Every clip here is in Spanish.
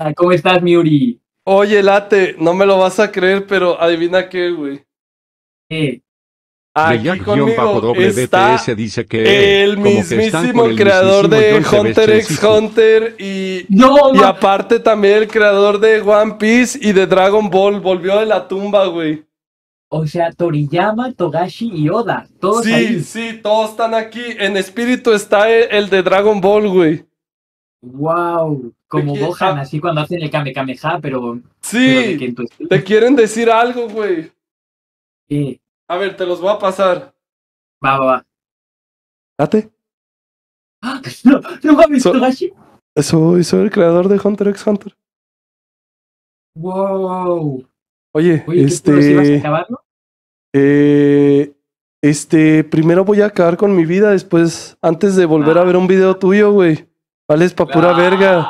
Ah, ¿Cómo estás, Miuri? Oye, Late, no me lo vas a creer, pero adivina qué, güey. ¿Qué? Aquí conmigo está el mismísimo creador de Hunter x Hunter y, y aparte también el creador de One Piece y de Dragon Ball volvió de la tumba, güey. O sea, Toriyama, Togashi y Oda, todos Sí, sí, todos están aquí. En espíritu está el de Dragon Ball, güey. Wow, como Gohan, ah. así cuando hacen el Kamehameha, pero. Sí, te quieren decir algo, güey. Sí. A ver, te los voy a pasar. Va, va, va. Date. ¡Ah! No, no ha visto Soy, soy el creador de Hunter x Hunter. Wow. Oye, Oye este. Ibas a acabarlo? Eh, este, primero voy a acabar con mi vida, después, antes de volver ah. a ver un video tuyo, güey. Vales pa' pura verga.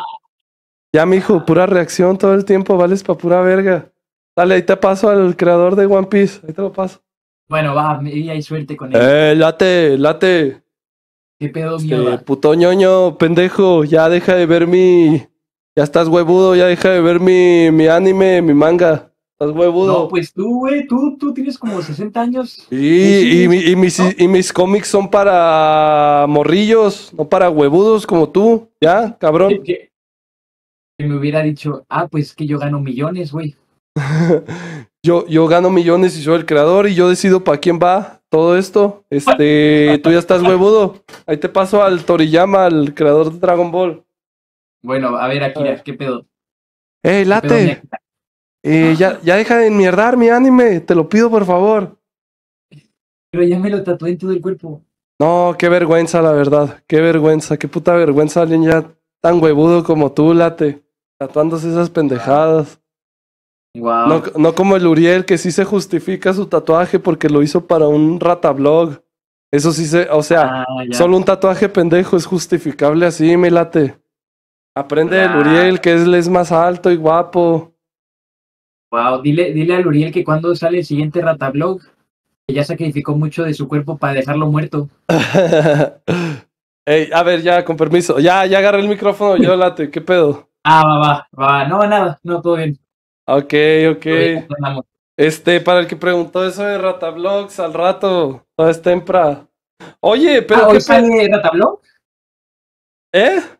Ya, mijo, pura reacción todo el tiempo, vales pa' pura verga. Dale, ahí te paso al creador de One Piece, ahí te lo paso. Bueno, va, y hay suerte con él. Eh, late, late. ¿Qué pedo, este, mío. Puto ñoño, pendejo, ya deja de ver mi... Ya estás huevudo, ya deja de ver mi, mi anime, mi manga. Estás huevudo. No, pues tú, güey, tú, tú tienes como 60 años. Y, y, mis, cómics son para morrillos, no para huevudos como tú, ¿ya, cabrón? Que, me hubiera dicho, ah, pues que yo gano millones, güey. yo, yo gano millones y soy el creador y yo decido para quién va todo esto. Este, tú ya estás huevudo. Ahí te paso al Toriyama, al creador de Dragon Ball. Bueno, a ver, Akira, ¿qué pedo? ¡Eh, late! Y eh, ya, ya deja de enmierdar mi anime, te lo pido por favor. Pero ya me lo tatué en todo el cuerpo. No, qué vergüenza, la verdad. Qué vergüenza, qué puta vergüenza alguien ya tan huevudo como tú, late, tatuándose esas pendejadas. No, no, como el Uriel, que sí se justifica su tatuaje porque lo hizo para un ratablog. Eso sí se, o sea, ah, solo un tatuaje pendejo es justificable así, mi late. Aprende el Uriel, que es más alto y guapo. Wow, dile, a Luriel que cuando sale el siguiente Ratablog, que ya sacrificó mucho de su cuerpo para dejarlo muerto. Ey, a ver, ya, con permiso. Ya, ya agarré el micrófono, yo late, ¿qué pedo? Ah, va, va, va, no, nada, no, todo bien. Ok, ok. este, para el que preguntó eso de Ratablogs, al rato, todo es tempra. Oye, pero. Ah, ¿Hoy sale Ratablog? ¿Eh?